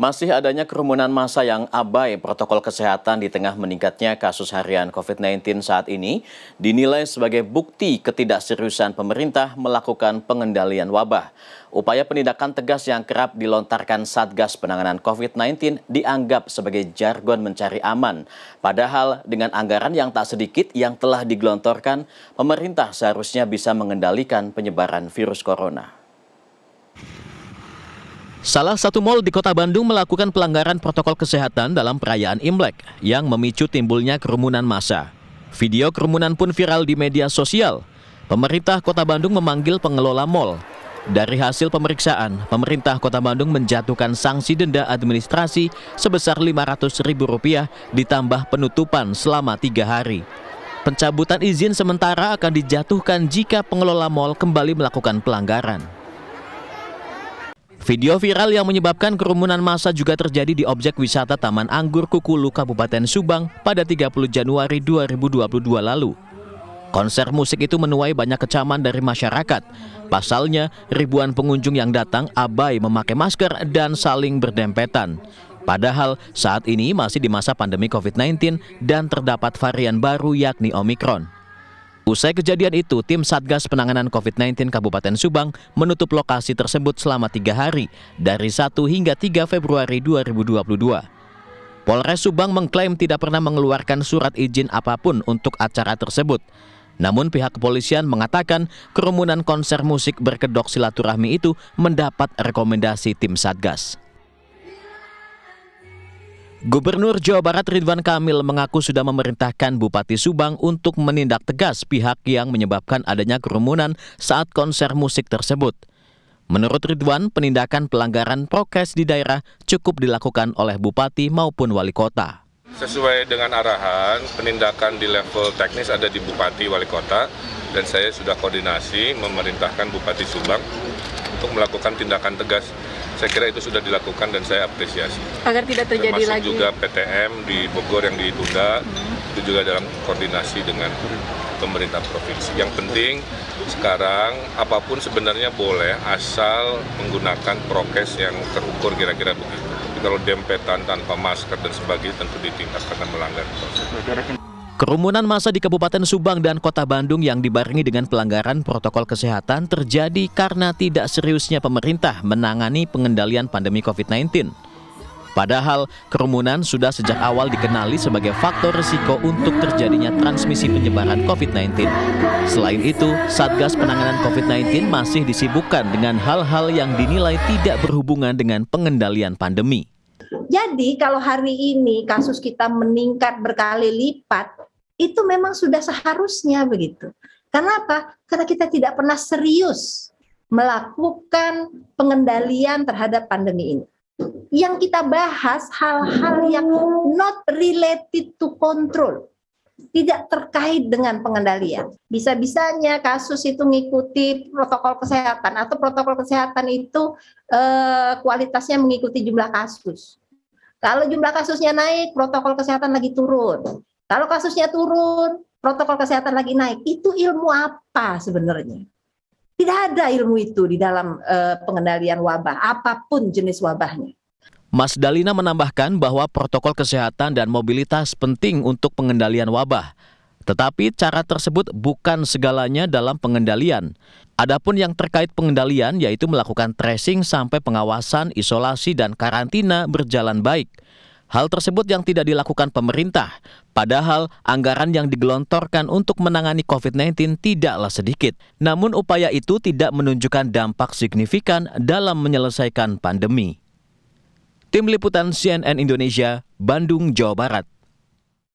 Masih adanya kerumunan massa yang abai protokol kesehatan di tengah meningkatnya kasus harian COVID-19 saat ini dinilai sebagai bukti ketidakseriusan pemerintah melakukan pengendalian wabah. Upaya penindakan tegas yang kerap dilontarkan Satgas Penanganan COVID-19 dianggap sebagai jargon mencari aman. Padahal dengan anggaran yang tak sedikit yang telah digelontorkan, pemerintah seharusnya bisa mengendalikan penyebaran virus corona. Salah satu mal di kota Bandung melakukan pelanggaran protokol kesehatan dalam perayaan Imlek yang memicu timbulnya kerumunan massa. Video kerumunan pun viral di media sosial. Pemerintah kota Bandung memanggil pengelola mal. Dari hasil pemeriksaan, pemerintah kota Bandung menjatuhkan sanksi denda administrasi sebesar Rp500.000 ditambah penutupan selama tiga hari. Pencabutan izin sementara akan dijatuhkan jika pengelola mal kembali melakukan pelanggaran. Video viral yang menyebabkan kerumunan massa juga terjadi di objek wisata Taman Anggur Kukulu Kabupaten Subang pada 30 Januari 2022 lalu. Konser musik itu menuai banyak kecaman dari masyarakat. Pasalnya, ribuan pengunjung yang datang abai memakai masker dan saling berdempetan. Padahal saat ini masih di masa pandemi COVID-19 dan terdapat varian baru yakni Omikron. Usai kejadian itu, tim Satgas Penanganan COVID-19 Kabupaten Subang menutup lokasi tersebut selama tiga hari, dari 1 hingga 3 Februari 2022. Polres Subang mengklaim tidak pernah mengeluarkan surat izin apapun untuk acara tersebut. Namun pihak kepolisian mengatakan kerumunan konser musik berkedok silaturahmi itu mendapat rekomendasi tim Satgas. Gubernur Jawa Barat Ridwan Kamil mengaku sudah memerintahkan Bupati Subang untuk menindak tegas pihak yang menyebabkan adanya kerumunan saat konser musik tersebut. Menurut Ridwan, penindakan pelanggaran prokes di daerah cukup dilakukan oleh Bupati maupun Wali Kota. Sesuai dengan arahan, penindakan di level teknis ada di Bupati Wali Kota, dan saya sudah koordinasi memerintahkan Bupati Subang untuk melakukan tindakan tegas saya kira itu sudah dilakukan dan saya apresiasi. Agar tidak terjadi Termasuk lagi. juga PTM di Bogor yang ditunda, hmm. itu juga dalam koordinasi dengan pemerintah provinsi. Yang penting sekarang apapun sebenarnya boleh asal menggunakan prokes yang terukur kira-kira begitu. kalau dempetan tanpa masker dan sebagainya tentu ditindak karena melanggar proses. Kerumunan masa di Kabupaten Subang dan Kota Bandung yang dibarengi dengan pelanggaran protokol kesehatan terjadi karena tidak seriusnya pemerintah menangani pengendalian pandemi COVID-19. Padahal kerumunan sudah sejak awal dikenali sebagai faktor risiko untuk terjadinya transmisi penyebaran COVID-19. Selain itu, Satgas Penanganan COVID-19 masih disibukkan dengan hal-hal yang dinilai tidak berhubungan dengan pengendalian pandemi. Jadi kalau hari ini kasus kita meningkat berkali lipat, itu memang sudah seharusnya begitu. Karena apa? Karena kita tidak pernah serius melakukan pengendalian terhadap pandemi ini. Yang kita bahas hal-hal yang not related to control, tidak terkait dengan pengendalian. Bisa-bisanya kasus itu mengikuti protokol kesehatan atau protokol kesehatan itu eh, kualitasnya mengikuti jumlah kasus. Kalau jumlah kasusnya naik, protokol kesehatan lagi turun. Kalau kasusnya turun, protokol kesehatan lagi naik, itu ilmu apa sebenarnya? Tidak ada ilmu itu di dalam e, pengendalian wabah, apapun jenis wabahnya. Mas Dalina menambahkan bahwa protokol kesehatan dan mobilitas penting untuk pengendalian wabah. Tetapi cara tersebut bukan segalanya dalam pengendalian. Adapun yang terkait pengendalian yaitu melakukan tracing sampai pengawasan, isolasi, dan karantina berjalan baik. Hal tersebut yang tidak dilakukan pemerintah, padahal anggaran yang digelontorkan untuk menangani COVID-19 tidaklah sedikit. Namun upaya itu tidak menunjukkan dampak signifikan dalam menyelesaikan pandemi. Tim Liputan CNN Indonesia, Bandung, Jawa Barat.